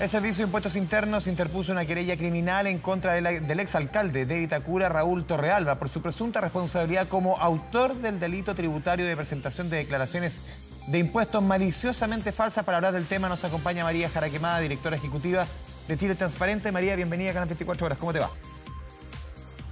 El Servicio de Impuestos Internos interpuso una querella criminal en contra del exalcalde de Vitacura, Raúl Torrealba, por su presunta responsabilidad como autor del delito tributario de presentación de declaraciones de impuestos maliciosamente falsas. Para hablar del tema nos acompaña María Jaraquemada, directora ejecutiva de Chile Transparente. María, bienvenida a Canal 24 Horas. ¿Cómo te va?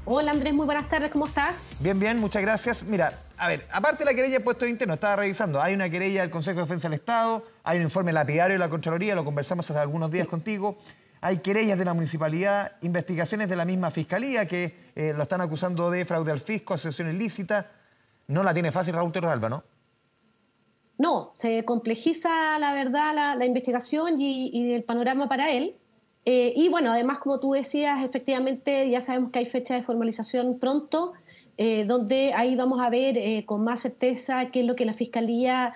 Hola Andrés, muy buenas tardes, ¿cómo estás? Bien, bien, muchas gracias. Mira, a ver, aparte de la querella de puesto de interno, estaba revisando, hay una querella del Consejo de Defensa del Estado, hay un informe lapidario de la Contraloría, lo conversamos hace algunos días contigo, hay querellas de la municipalidad, investigaciones de la misma fiscalía que eh, lo están acusando de fraude al fisco, asociación ilícita. No la tiene fácil Raúl Terralba, Alba, ¿no? No, se complejiza la verdad la, investigación y el panorama para él. Eh, y bueno, además, como tú decías, efectivamente ya sabemos que hay fecha de formalización pronto, eh, donde ahí vamos a ver eh, con más certeza qué es lo que la Fiscalía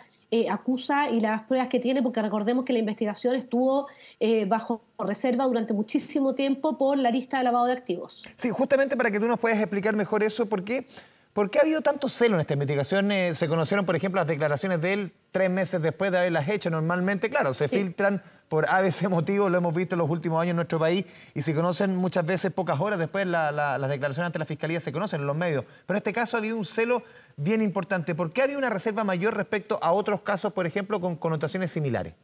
acusa y las pruebas que tiene, porque recordemos que la investigación estuvo bajo reserva durante muchísimo tiempo por la lista de lavado de activos. Sí, justamente para que tú nos puedas explicar mejor eso, porque ¿Por qué ha habido tanto celo en estas investigaciones? Eh, se conocieron, por ejemplo, las declaraciones de él tres meses después de haberlas hecho. Normalmente, claro, se filtran por ABC motivos, lo hemos visto en los últimos años en nuestro país, y se conocen muchas veces pocas horas después las declaraciones ante la Fiscalía, se conocen en los medios. Pero en este caso ha habido un celo bien importante. ¿Por qué ha habido una reserva mayor respecto a otros casos, por ejemplo, con connotaciones similares?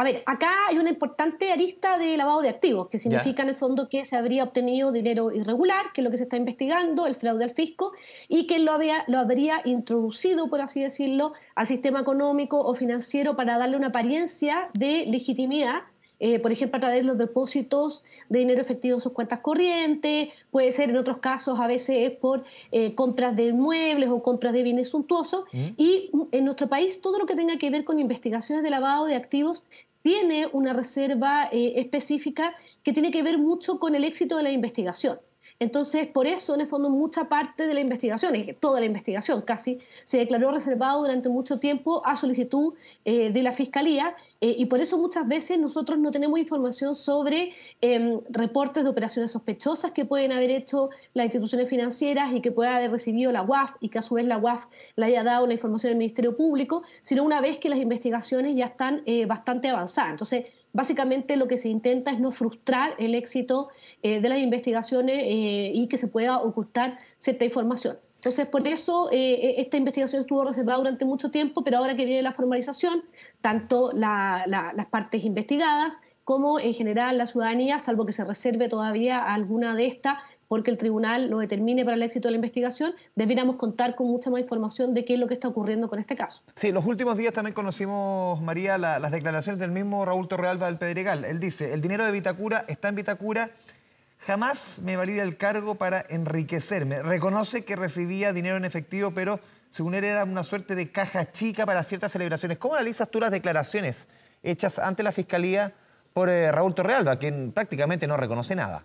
A ver, acá hay una importante arista de lavado de activos, que significa en el fondo que se habría obtenido dinero irregular, que es lo que se está investigando, el fraude al fisco, y que lo, había, lo habría introducido, por así decirlo, al sistema económico o financiero para darle una apariencia de legitimidad. Eh, por ejemplo, a través de los depósitos de dinero efectivo en sus cuentas corrientes, puede ser en otros casos a veces es por eh, compras de inmuebles o compras de bienes suntuosos. Mm. Y mm, en nuestro país todo lo que tenga que ver con investigaciones de lavado de activos tiene una reserva eh, específica que tiene que ver mucho con el éxito de la investigación. Entonces, por eso, en el fondo, mucha parte de la investigación, y toda la investigación casi, se declaró reservado durante mucho tiempo a solicitud eh, de la Fiscalía eh, y por eso muchas veces nosotros no tenemos información sobre em, reportes de operaciones sospechosas que pueden haber hecho las instituciones financieras y que pueda haber recibido la UAF y que a su vez la UAF le haya dado la información al Ministerio Público, sino una vez que las investigaciones ya están eh, bastante avanzadas. Entonces, Básicamente lo que se intenta es no frustrar el éxito eh, de las investigaciones eh, y que se pueda ocultar cierta información. Entonces, por eso eh, esta investigación estuvo reservada durante mucho tiempo, pero ahora que viene la formalización, tanto las partes investigadas como en general la ciudadanía, salvo que se reserve todavía alguna de estas, porque el tribunal lo determine para el éxito de la investigación, debiéramos contar con mucha más información de qué es lo que está ocurriendo con este caso. Sí, los últimos días también conocimos, María, las declaraciones del mismo Raúl Torrealba del Pedregal. Él dice, el dinero de Vitacura está en Vitacura, jamás me valida el cargo para enriquecerme. Reconoce que recibía dinero en efectivo, pero según él era una suerte de caja chica para ciertas celebraciones. ¿Cómo analizas tú las declaraciones hechas ante la Fiscalía por eh, Raúl Torrealba, quien prácticamente no reconoce nada?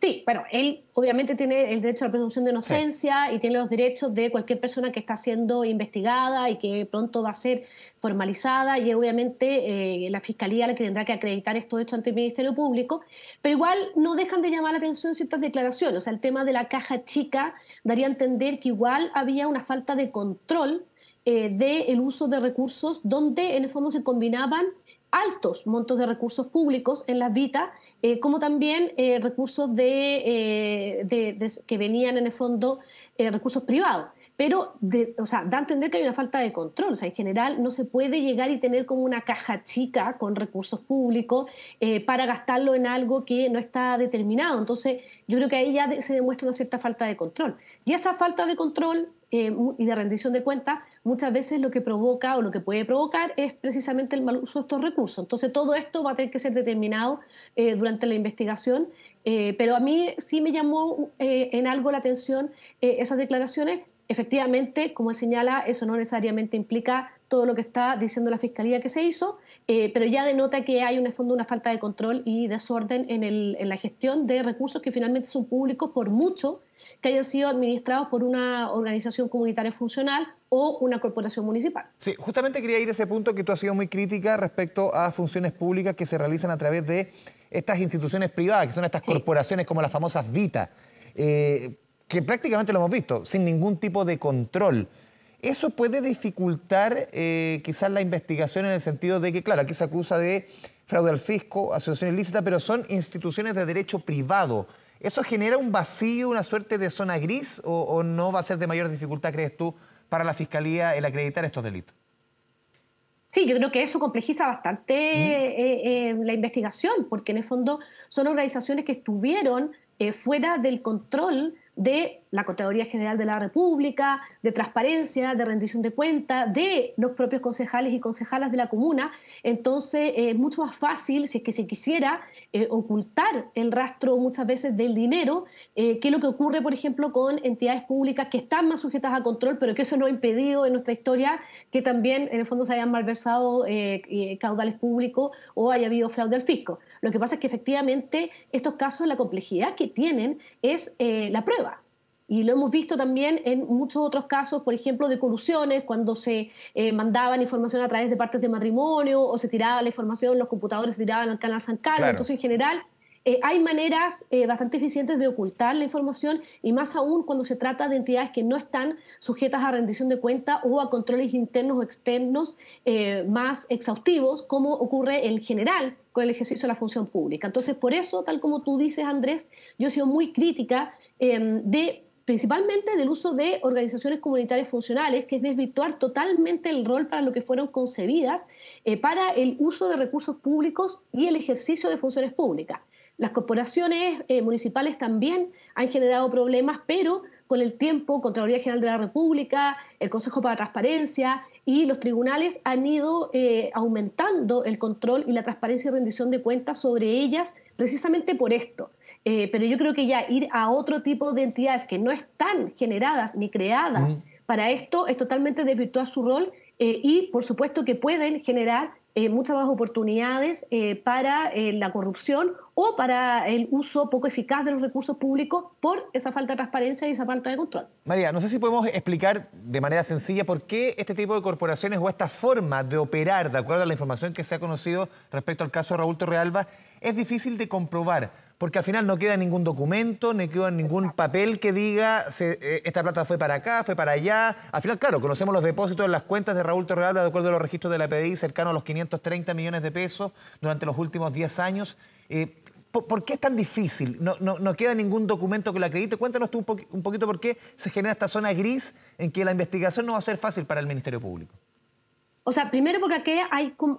Sí, bueno, él obviamente tiene el derecho a la presunción de inocencia y tiene los derechos de cualquier persona que está siendo investigada y que pronto va a ser formalizada y obviamente eh, la fiscalía la que tendrá que acreditar esto hecho ante el Ministerio Público, pero igual no dejan de llamar la atención ciertas declaraciones, o sea, el tema de la caja chica daría a entender que igual había una falta de control eh, del uso de recursos donde en el fondo se combinaban altos montos de recursos públicos en las vita, eh, como también eh, recursos eh, que venían en el fondo, recursos privados. Pero de, o sea, da a entender que hay una falta de control. O sea, en general no se puede llegar y tener como una caja chica con recursos públicos para gastarlo en algo que no está determinado. Entonces, yo creo que ahí ya se demuestra una cierta falta de control. Y esa falta de control y de rendición de cuentas muchas veces lo que provoca o lo que puede provocar es precisamente el mal uso de estos recursos. Entonces, todo esto va a tener que ser determinado eh, durante la investigación, eh, pero a mí sí me llamó eh, en algo la atención esas declaraciones. Efectivamente, como señala, eso no necesariamente implica todo lo que está diciendo la Fiscalía que se hizo, pero ya denota que hay fondo una falta de control y desorden en, en la gestión de recursos que finalmente son públicos por mucho que hayan sido administrados por una organización comunitaria funcional o una corporación municipal. Sí, justamente quería ir a ese punto que tú has sido muy crítica respecto a funciones públicas que se realizan a través de estas instituciones privadas, que son estas corporaciones como las famosas Vita, eh, que prácticamente lo hemos visto, sin ningún tipo de control. Eso puede dificultar eh, quizás la investigación en el sentido de que, claro, aquí se acusa de fraude al fisco, asociación ilícita, pero son instituciones de derecho privado. ¿Eso genera un vacío, una suerte de zona gris o, no va a ser de mayor dificultad, crees tú, para la Fiscalía el acreditar estos delitos? Sí, yo creo que eso complejiza bastante ¿Mm? eh, eh, la investigación, porque en el fondo son organizaciones que estuvieron eh, fuera del control de la Contraloría General de la República, de transparencia, de rendición de cuentas, de los propios concejales y concejalas de la comuna. Entonces, es mucho más fácil, si es que se quisiera, eh, ocultar el rastro muchas veces del dinero, eh, que lo que ocurre, por ejemplo, con entidades públicas que están más sujetas a control, pero que eso no ha impedido en nuestra historia que también, en el fondo, se hayan malversado eh, caudales públicos o haya habido fraude al fisco. Lo que pasa es que, efectivamente, estos casos, la complejidad que tienen es la prueba. Y lo hemos visto también en muchos otros casos, por ejemplo, de colusiones, cuando se eh, mandaban información a través de partes de matrimonio o se tiraba la información, los computadores se tiraban al canal San Carlos. Entonces, en general, eh, hay maneras eh, bastante eficientes de ocultar la información y más aún cuando se trata de entidades que no están sujetas a rendición de cuenta o a controles internos o externos más exhaustivos, como ocurre en general con el ejercicio de la función pública. Entonces, por eso, tal como tú dices, Andrés, yo he sido muy crítica em, de principalmente del uso de organizaciones comunitarias funcionales, que es desvirtuar totalmente el rol para lo que fueron concebidas eh, para el uso de recursos públicos y el ejercicio de funciones públicas. Las corporaciones eh, municipales también han generado problemas, pero con el tiempo, Contraloría General de la República, el Consejo para la Transparencia y los tribunales han ido eh, aumentando el control y la transparencia y rendición de cuentas sobre ellas precisamente por esto eh, pero yo creo que ya ir a otro tipo de entidades que no están generadas ni creadas para esto es totalmente desvirtuar su rol eh, y, por supuesto, que pueden generar eh, muchas más oportunidades para la corrupción o para el uso poco eficaz de los recursos públicos por esa falta de transparencia y esa falta de control. María, no sé si podemos explicar de manera sencilla por qué este tipo de corporaciones o esta forma de operar, de acuerdo a la información que se ha conocido respecto al caso Raúl Torrealba, es difícil de comprobar porque al final no queda ningún documento, ni queda ningún papel que diga eh, esta plata fue para acá, fue para allá. Al final, claro, conocemos los depósitos en las cuentas de Raúl Torrealba de acuerdo a los registros de la PDI, cercano a los 530 millones de pesos durante los últimos 10 años. Eh, ¿por, qué es tan difícil? No, no, queda ningún documento que lo acredite. Cuéntanos tú un, poquito por qué se genera esta zona gris en que la investigación no va a ser fácil para el Ministerio Público. O sea, primero porque aquí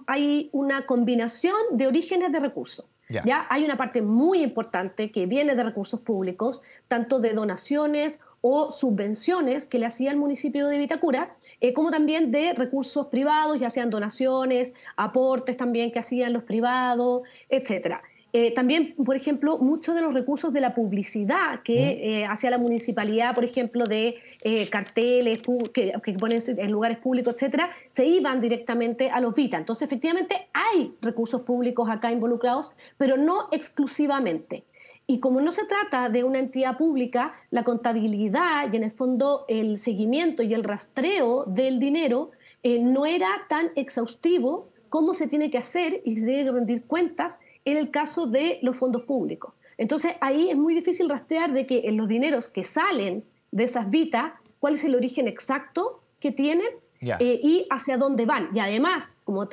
hay una combinación de orígenes de recursos. Ya hay una parte muy importante que viene de recursos públicos, tanto de donaciones o subvenciones que le hacía el municipio de Vitacura, eh, como también de recursos privados, ya sean donaciones, aportes también que hacían los privados, etcétera. Eh, también, por ejemplo, muchos de los recursos de la publicidad que hacía eh, hacia la municipalidad, por ejemplo, de eh, carteles que, que, ponen en lugares públicos, etcétera, se iban directamente a los VITA. Entonces, efectivamente, hay recursos públicos acá involucrados, pero no exclusivamente. Y como no se trata de una entidad pública, la contabilidad y en el fondo el seguimiento y el rastreo del dinero no era tan exhaustivo cómo se tiene que hacer y se tiene que rendir cuentas en el caso de los fondos públicos. Entonces ahí es muy difícil rastrear de que en los dineros que salen de esas vitas, cuál es el origen exacto que tienen eh, y hacia dónde van. Y además, como,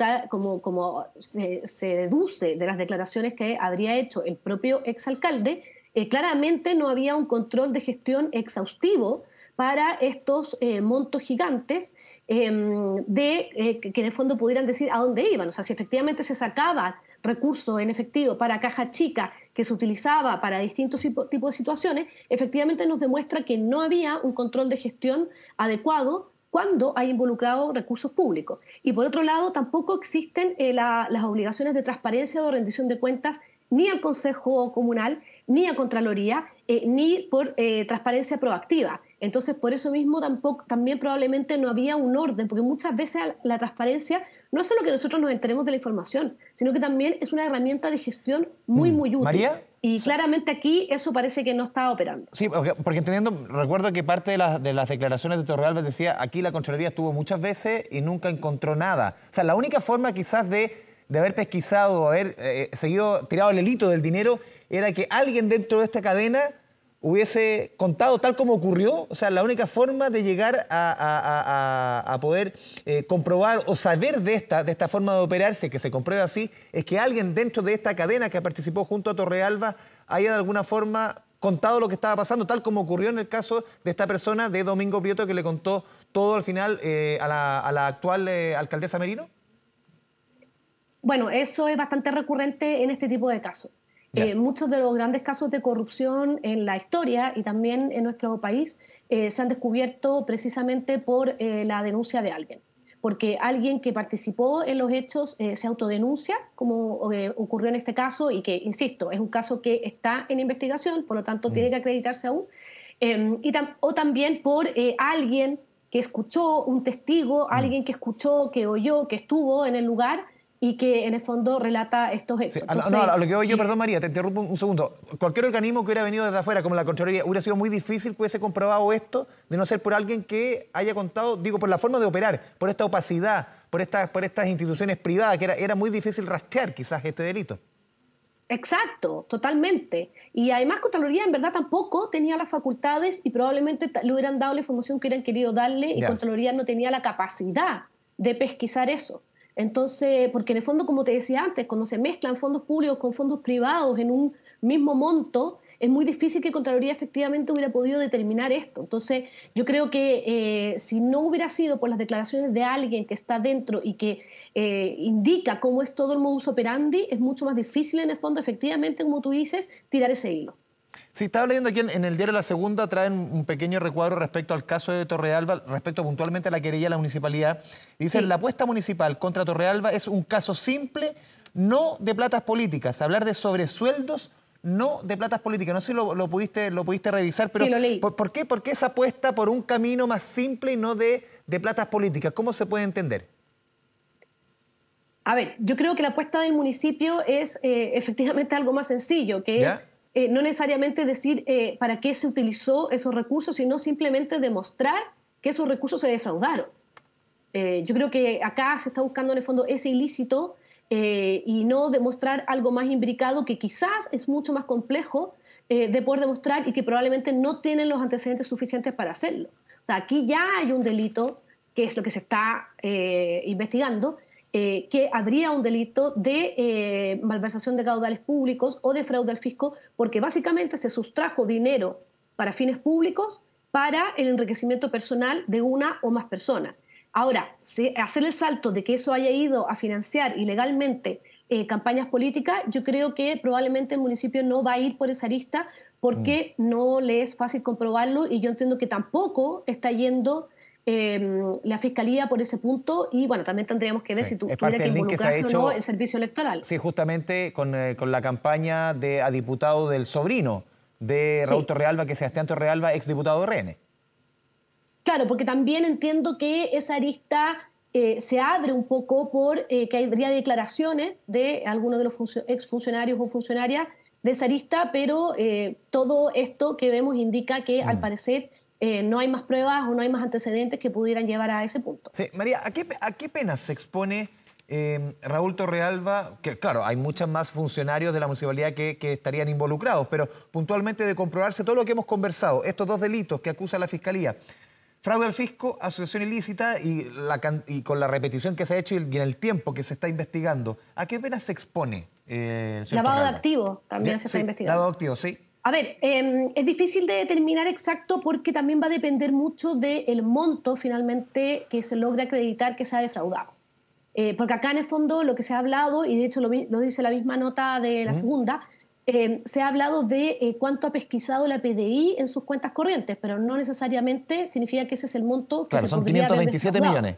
se, deduce de las declaraciones que habría hecho el propio exalcalde, eh, claramente no había un control de gestión exhaustivo para estos eh, montos gigantes em, de, eh, que en el fondo pudieran decir a dónde iban. O sea, si efectivamente se sacaba recurso en efectivo para caja chica que se utilizaba para distintos tipos de situaciones, efectivamente nos demuestra que no había un control de gestión adecuado cuando hay involucrado recursos públicos. Y por otro lado, tampoco existen eh, las obligaciones de transparencia o rendición de cuentas ni al Consejo Comunal, ni a Contraloría, ni por transparencia proactiva. Entonces, por eso mismo tampoco, también probablemente no había un orden, porque muchas veces la transparencia no es solo que nosotros nos enteremos de la información, sino que también es una herramienta de gestión muy, mm. muy útil. María. Y claramente aquí eso parece que no está operando. Sí, porque, entendiendo, recuerdo que parte de, las declaraciones de Torrealba decía, aquí la Contraloría estuvo muchas veces y nunca encontró nada. O sea, la única forma quizás de, haber pesquisado, haber eh, eh, seguido, tirado el hilito del dinero, era que alguien dentro de esta cadena hubiese contado tal como ocurrió. O sea, la única forma de llegar a, poder eh, comprobar o saber de esta, de esta forma de operarse, que se compruebe así, es que alguien dentro de esta cadena que participó junto a Torrealba haya de alguna forma contado lo que estaba pasando, tal como ocurrió en el caso de esta persona, de Domingo Prieto, que le contó todo al final eh, a, la, actual eh, alcaldesa Merino? Bueno, eso es bastante recurrente en este tipo de casos. Eh, muchos de los grandes casos de corrupción en la historia y también en nuestro país eh, se han descubierto precisamente por eh, la denuncia de alguien, porque alguien que participó en los hechos se autodenuncia, como ocurrió en este caso, y que, insisto, es un caso que está en investigación, por lo tanto mm. tiene que acreditarse aún, em, o también por alguien que escuchó, un testigo, mm. alguien que escuchó, que oyó, que estuvo en el lugar y que en el fondo relata estos hechos. no, lo que voy yo, perdón María, te interrumpo un segundo. Cualquier organismo que hubiera venido desde afuera, como la Contraloría, hubiera sido muy difícil que hubiese comprobado esto, de no ser por alguien que haya contado, digo, por la forma de operar, por esta opacidad, por estas, por estas instituciones privadas, que era, muy difícil rastrear quizás este delito. Exacto, totalmente. Y además Contraloría en verdad tampoco tenía las facultades y probablemente le hubieran dado la información que hubieran querido darle y Contraloría no tenía la capacidad de pesquisar eso. Entonces, porque en el fondo, como te decía antes, cuando se mezclan fondos públicos con fondos privados en un mismo monto, es muy difícil que Contraloría efectivamente hubiera podido determinar esto. Entonces, yo creo que eh, si no hubiera sido por las declaraciones de alguien que está dentro y que eh, indica cómo es todo el modus operandi, es mucho más difícil en el fondo, efectivamente, como tú dices, tirar ese hilo. Sí, estaba leyendo aquí en, el diario La Segunda, traen un pequeño recuadro respecto al caso de Torrealba, respecto puntualmente a la querella de la municipalidad. Dicen, la apuesta municipal contra Torrealba es un caso simple, no de platas políticas. Hablar de sobresueldos, no de platas políticas. No sé si lo, pudiste, lo pudiste revisar, pero ¿por, qué? ¿por qué esa apuesta por un camino más simple y no de, de platas políticas? ¿Cómo se puede entender? A ver, yo creo que la apuesta del municipio es eh, efectivamente algo más sencillo, que es eh, no necesariamente decir eh, para qué se utilizó esos recursos, sino simplemente demostrar que esos recursos se defraudaron. Eh, yo creo que acá se está buscando en el fondo ese ilícito y no demostrar algo más imbricado que quizás es mucho más complejo de poder demostrar y que probablemente no tienen los antecedentes suficientes para hacerlo. aquí ya hay un delito, que es lo que se está investigando, eh, que habría un delito de eh, malversación de caudales públicos o de fraude al fisco, porque básicamente se sustrajo dinero para fines públicos para el enriquecimiento personal de una o más personas. Ahora, hacer el salto de que eso haya ido a financiar ilegalmente eh, campañas políticas, yo creo que probablemente el municipio no va a ir por esa arista porque mm. no le es fácil comprobarlo y yo entiendo que tampoco está yendo Em, la fiscalía por ese punto y bueno, también tendríamos que ver si tú tuviera que involucrarse hecho, o no el servicio electoral. Sí, justamente eh, con, la campaña de a diputado del sobrino de Raúl Torrealba, que es Sebastián Torrealba, exdiputado de RN. Claro, porque también entiendo que esa arista eh, se abre un poco por eh, que habría declaraciones de algunos de los exfuncionarios o funcionarias de esa arista, pero todo esto que vemos indica que al mm. parecer eh, no hay más pruebas o no hay más antecedentes que pudieran llevar a ese punto. Sí, María, ¿a qué, a penas se expone em, Raúl Torrealba? Que claro, hay muchos más funcionarios de la municipalidad que, estarían involucrados, pero puntualmente de comprobarse todo lo que hemos conversado, estos dos delitos que acusa la Fiscalía. Fraude al fisco, asociación ilícita y, con la repetición que se ha hecho y en el tiempo que se está investigando, ¿a qué pena se expone? Eh, el lavado de activos también se está investigando. Lavado de activos, sí. A ver, em, es difícil de determinar exacto porque también va a depender mucho del monto finalmente que se logre acreditar que se ha defraudado. Eh, porque acá en el fondo lo que se ha hablado, y de hecho lo, dice la misma nota de la segunda, em, se ha hablado de eh, cuánto ha pesquisado la PDI en sus cuentas corrientes, pero no necesariamente significa que ese es el monto que claro, son 527 millones.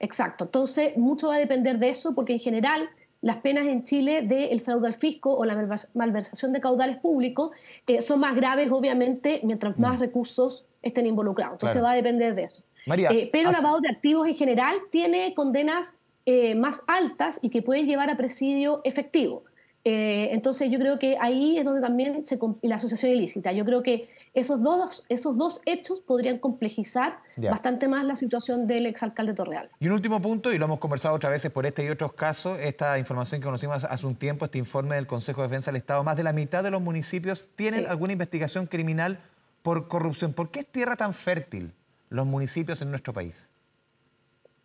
Exacto, entonces mucho va a depender de eso porque en general las penas en Chile del fraude al fisco o la malversación de caudales públicos eh, son más graves, obviamente, mientras más mm. recursos estén involucrados. Entonces va a depender de eso. Eh, pero el lavado de activos en general tiene condenas eh, más altas y que pueden llevar a presidio efectivo. Eh, entonces yo creo que ahí es donde también se la asociación ilícita. Yo creo que esos dos, esos dos hechos podrían complejizar bastante más la situación del exalcalde Torreal. Y un último punto, y lo hemos conversado otras veces por este y otros casos, esta información que conocimos hace un tiempo, este informe del Consejo de Defensa del Estado, más de la mitad de los municipios tienen alguna investigación criminal por corrupción. ¿Por qué es tierra tan fértil los municipios en nuestro país?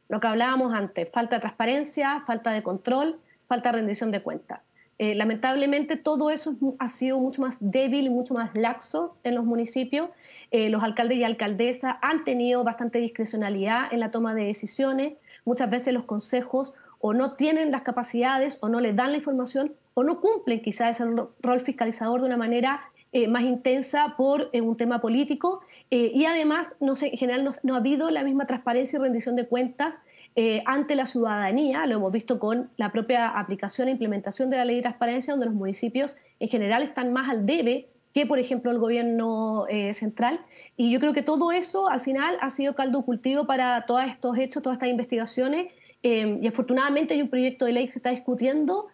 Lo que hablábamos antes, falta de transparencia, falta de control, falta de rendición de cuentas. Eh, lamentablemente todo eso ha sido mucho más débil y mucho más laxo en los municipios. Eh, los alcaldes y alcaldesas han tenido bastante discrecionalidad en la toma de decisiones. Muchas veces los consejos o no tienen las capacidades o no les dan la información o no cumplen quizás ese rol fiscalizador de una manera eh, más intensa por un tema político y además no en general no, ha habido la misma transparencia y rendición de cuentas eh, ante la ciudadanía, lo hemos visto con la propia aplicación e implementación de la ley de transparencia, donde los municipios en general están más al debe que, por ejemplo, el gobierno eh, central. Y yo creo que todo eso al final ha sido caldo cultivo para todos estos hechos, todas estas investigaciones. Eh, y afortunadamente hay un proyecto de ley que se está discutiendo,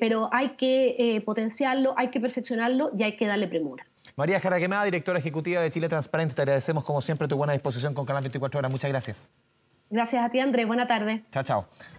pero hay que potenciarlo, hay que perfeccionarlo y hay que darle premura. María Jaraquemada, directora ejecutiva de Chile Transparente, te agradecemos como siempre tu buena disposición con Canal 24 Horas. Muchas gracias. Gracias a ti, Andrés. Buena tarde. Chao, chao.